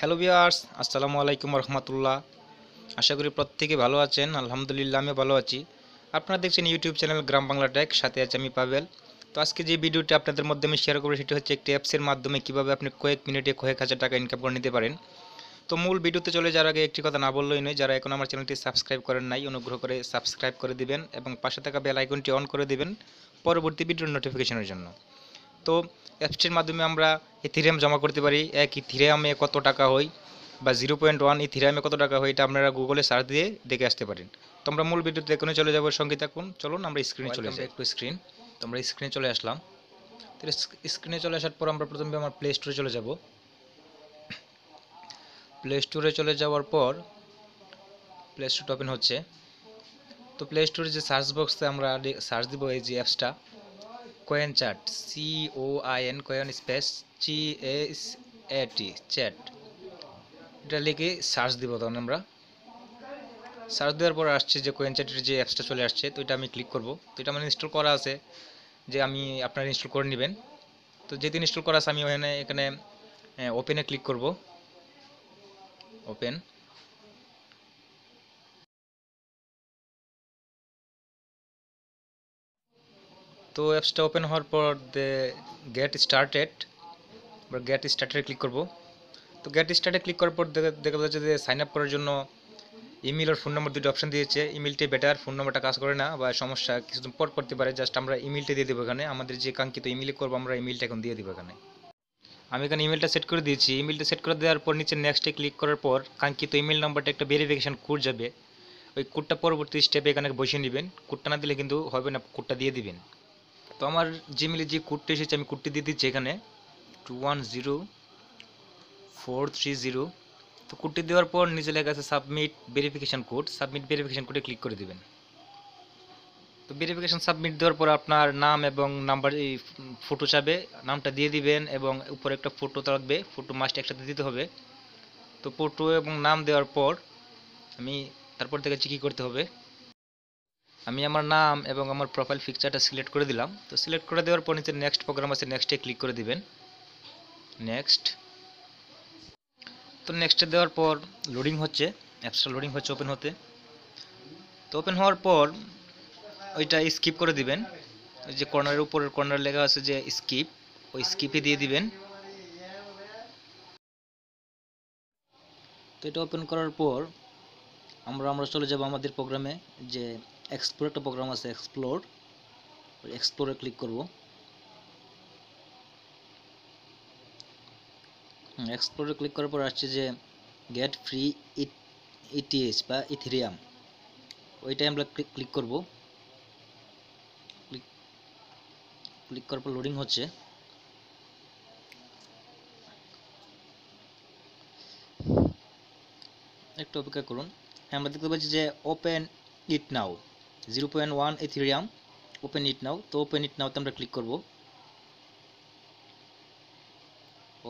hello বিয়ার্স আসসালামু আলাইকুম রহমতুল্লাহ আশা করি প্রত্যেকে ভালো আছেন আলহামদুলিল্লাহ আমি ভালো আছি আপনারা দেখছেন YouTube channel Gram Bangla tech সাথে আছে আমি পাবেল তো আজকে যে ভিডিওটি আপনাদের মধ্যে আমি শেয়ার করবো সেটি হচ্ছে একটি অ্যাপসের মাধ্যমে কীভাবে আপনি কয়েক মিনিটে কয়েক হাজার টাকা ইনকাম করে নিতে পারেন তো মূল ভিডিওতে চলে যাওয়ার আগে একটি কথা না বললই নয় যারা এখন আমার চ্যানেলটি সাবস্ক্রাইব করেন নাই অনুগ্রহ করে সাবস্ক্রাইব করে দিবেন এবং পাশে থাকা বেল আইকনটি অন করে দিবেন পরবর্তী ভিডিওর নোটিফিকেশনের জন্য তো অ্যাপসটির মাধ্যমে আমরা ইথিরিয়াম জমা করতে পারি এক ইথিরিয়ামে কত টাকা হয় বা জিরো পয়েন্ট ওয়ান ইথিরিয়ামে কত টাকা হয় এটা আপনারা গুগলে সার্চ দিয়ে দেখে আসতে পারেন তো আমরা মূল ভিডিওতে এখনই চলে যাবো সঙ্গে থাকুন চলুন আমরা স্ক্রিনে চলে আসি একটু স্ক্রিন তো আমরা স্ক্রিনে চলে আসলাম তো স্ক্রিনে চলে আসার পর আমরা প্রথমে আমার প্লে স্টোরে চলে যাব প্লে স্টোরে চলে যাওয়ার পর প্লে স্টোর ওপেন হচ্ছে তো প্লে স্টোরে যে সার্চ বক্সে আমরা সার্চ দিব এই যে অ্যাপসটা coin chat C O I N coin space চি এস এ টি চ্যাট এটা লিখে সার্চ দিব তখন আমরা সার্চ দেওয়ার পর আসছে যে কোয়েন চ্যাটের যে অ্যাপসটা চলে আসছে তো এটা আমি ক্লিক করবো তো এটা আমার ইনস্টল করা আছে যে আমি আপনারা ইনস্টল করে নেবেন তো যেদিন ইনস্টল করা আছে আমি ওখানে এখানে ওপেনে ক্লিক করব ওপেন তো অ্যাপসটা ওপেন হওয়ার পর দে গেট স্টার্টেড এবার গেট স্টার্টেড ক্লিক করব তো গেট স্টার্টে ক্লিক করার পর দেখা যাচ্ছে যে সাইন আপ করার জন্য ইমেল আর ফোন নম্বর দুটো অপশান দিয়েছে ইমেলটি বেটার ফোন নম্বরটা কাজ করে না বা সমস্যা কিছুদিন পর করতে পারে জাস্ট আমরা ইমেলটা দিয়ে দেবো এখানে আমাদের যে কাঙ্ক্ষিত ইমেলে করবো আমরা ইমেলটা এখন দিয়ে দেবো এখানে আমি এখানে ইমেলটা সেট করে দিয়েছি ইমেলটা সেট করে দেওয়ার পর নিচে নেক্সটে ক্লিক করার পর কাঙ্ক্ষিত ইমেল নাম্বারটা একটা ভেরিফিকেশান কোড যাবে ওই কোডটা পরবর্তী স্টেপে এখানে বসিয়ে নেবেন কোডটা না দিলে কিন্তু হবে না কোডটা দিয়ে দিবেন তো আমার জিমেলে যে কোডটা এসেছে আমি কোডটি দিয়ে দিচ্ছি এখানে two one zero four three zero তো কোডটি দেওয়ার পর নিচে লেখা আছে submit verification code submit verification কোডে ক্লিক করে দেবেন তো ভেরিফিকেশান সাবমিট দেওয়ার পর আপনার নাম এবং নাম্বার এই ফটো চাবে নামটা দিয়ে দিবেন এবং উপরে একটা ফটো থাকবে ফটো মাস্ট একসাথে দিতে হবে তো ফটো এবং নাম দেওয়ার পর আমি তারপর দেখাচ্ছি কী করতে হবে আমি আমার নাম এবং আমার প্রোফাইল পিকচারটা সিলেক্ট করে দিলাম তো সিলেক্ট করে দেওয়ার পর নিচে নেক্সট প্রোগ্রাম আছে নেক্সটে ক্লিক করে দিবেন নেক্সট তো নেক্সটে দেওয়ার পর লোডিং হচ্ছে অ্যাপসটা লোডিং হচ্ছে ওপেন হতে তো ওপেন হওয়ার পর ওইটা স্কিপ করে দিবেন ওই যে কর্নারের উপরের কর্নার লেখা আছে যে স্কিপ ওই স্কিপে দিয়ে দিবেন তো এটা ওপেন করার পর আমরা আমরা চলে যাব আমাদের প্রোগ্রামে যে এক্সপ্লোর একটা প্রোগ্রাম আছে এক্সপ্লোর এক্সপ্লোরে ক্লিক করব এক্সপ্লোরে ক্লিক করার পর আসছে যে গেট ফ্রি ইটিএস বা ইথেরিয়াম ওইটাই আমরা ক্লিক করব ক্লিক করার পর লোডিং হচ্ছে একটু অপেক্ষা করুন হ্যাঁ আমরা দেখতে পাচ্ছি যে open it now zero point one Ethereum open it now তো ওপেন ইট নাওতে আমরা ক্লিক করব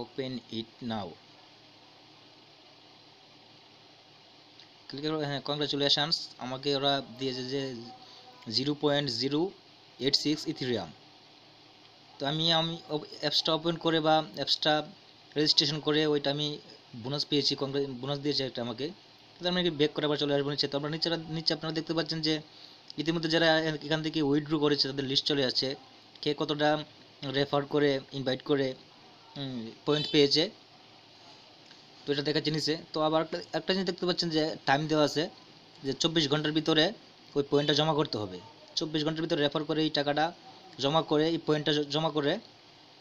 ওপেন ইট নাও ক্লিক করবো হ্যাঁ কংগ্রাচুলেশানস আমাকে ওরা দিয়েছে যে zero point zero eight six Ethereum তো আমি আমি অ্যাপসটা ওপেন করে বা অ্যাপসটা রেজিস্ট্রেশন করে ওইটা আমি বোনাস পেয়েছি কংগ্রেস বোনাস দিয়েছে একটা আমাকে তারপরে ব্যাক করে আবার চলে আসবো নিচ্ছে তো আমরা নিচে নিচে আপনারা দেখতে পাচ্ছেন যে ইতিমধ্যে যারা এখান থেকে উইথড্রু করেছে তাদের লিস্ট চলে আছে কে কতটা রেফার করে ইনভাইট করে পয়েন্ট পেয়েছে তো এটা দেখার জিনিসে তো আবার একটা জিনিস দেখতে পাচ্ছেন যে টাইম দেওয়া আছে যে চব্বিশ ঘন্টার ভিতরে ওই পয়েন্টটা জমা করতে হবে চব্বিশ ঘন্টার ভিতরে রেফার করে এই টাকাটা জমা করে এই পয়েন্টটা জমা করে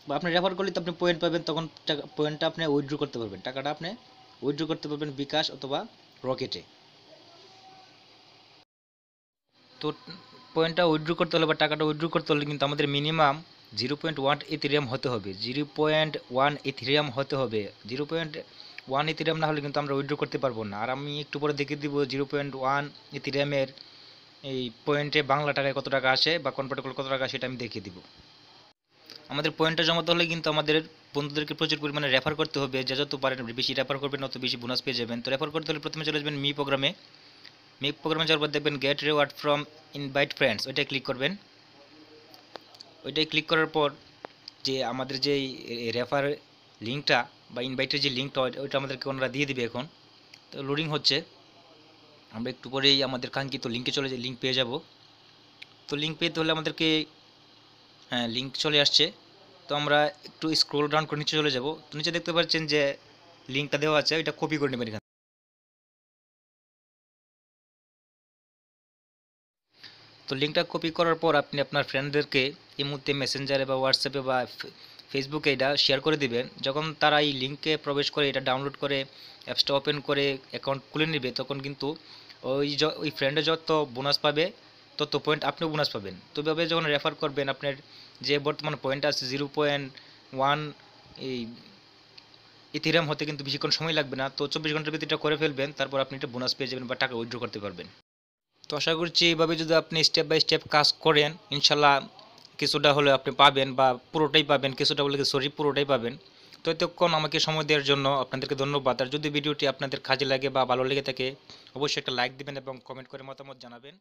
বা আপনি রেফার করলে তো আপনি পয়েন্ট পাবেন তখন পয়েন্টটা আপনি উইথড্র করতে পারবেন টাকাটা আপনি উইথড্র করতে পারবেন বিকাশ অথবা রকেটে তো পয়েন্টটা উইড্রু করতে হলে বা টাকাটা উইড্রু করতে হলে কিন্তু আমাদের minimum zero point one Ethereum হতে হবে জিরো পয়েন্ট ওয়ান ইথিরিয়াম হতে হবে জিরো পয়েন্ট ওয়ান ইথিরিয়াম না হলে কিন্তু আমরা উইড্রো করতে পারবো না আর আমি একটু পরে দেখিয়ে দিব জিরো পয়েন্ট ওয়ান ইথিরিয়ামের এই পয়েন্টে বাংলা টাকায় কত টাকা আসে বা কনভার্ট করলে কত টাকা আসে সেটা আমি দেখিয়ে দিব আমাদের পয়েন্টটা জমাতে হলে কিন্তু আমাদের বন্ধুদেরকে প্রচুর পরিমাণে রেফার করতে হবে যা যত পারেন বেশি রেফার করবেন অত বেশি বোনাস পেয়ে যাবেন তো রেফার করতে হলে প্রথমে চলে যাবেন মি প্রোগ্রামে মেক প্রোগ্রামে যাওয়ার পর দেখবেন get reward from invite friends ওইটাই ক্লিক করবেন ওইটাই ক্লিক করার পর যে আমাদের যে রেফার লিঙ্কটা বা ইনভাইটের যে লিঙ্কটা ওইটা আমাদেরকে ওনারা দিয়ে দিবে এখন তো লোডিং হচ্ছে আমরা একটু পরেই আমাদের কাঙ্ক্ষিত লিঙ্কে চলে যাই লিঙ্ক পেয়ে যাব তো লিঙ্ক পেতে হলে আমাদেরকে হ্যাঁ লিঙ্ক চলে আসছে তো আমরা একটু স্ক্রোল ডাউন করে নিচে চলে যাব তো নিচে দেখতে পাচ্ছেন যে লিঙ্কটা দেওয়া আছে ওইটা কপি করে নেবেন তো লিঙ্কটা কপি করার পর আপনি আপনার ফ্রেন্ডদেরকে এই মুহূর্তে মেসেঞ্জারে বা হোয়াটসঅ্যাপে বা ফেসবুকে এটা শেয়ার করে দিবেন যখন তারা এই লিঙ্কে প্রবেশ করে এটা ডাউনলোড করে অ্যাপসটা ওপেন করে অ্যাকাউন্ট খুলে নেবে তখন কিন্তু ওই ওই ফ্রেন্ডে যত বোনাস পাবে তত পয়েন্ট আপনিও বোনাস পাবেন তো ভাবে যখন রেফার করবেন আপনার যে বর্তমান পয়েন্ট আছে জিরো পয়েন্ট ওয়ান এই ইথিরাম হতে কিন্তু বেশিক্ষণ সময় লাগবে না তো চব্বিশ ঘন্টার ভিতরে এটা করে ফেলবেন তারপর আপনি এটা বোনাস পেয়ে যাবেন বা টাকা উইথড্র করতে পারবেন তো আশা করছি এইভাবে যদি আপনি স্টেপ বাই স্টেপ কাজ করেন ইনশাল্লাহ কিছুটা হলে আপনি পাবেন বা পুরোটাই পাবেন কিছুটা হলে সরি পুরোটাই পাবেন তো এতক্ষণ আমাকে সময় দেওয়ার জন্য আপনাদেরকে ধন্যবাদ আর যদি ভিডিওটি আপনাদের কাজে লাগে বা ভালো লেগে থাকে অবশ্যই একটা লাইক দিবেন এবং কমেন্ট করে মতামত জানাবেন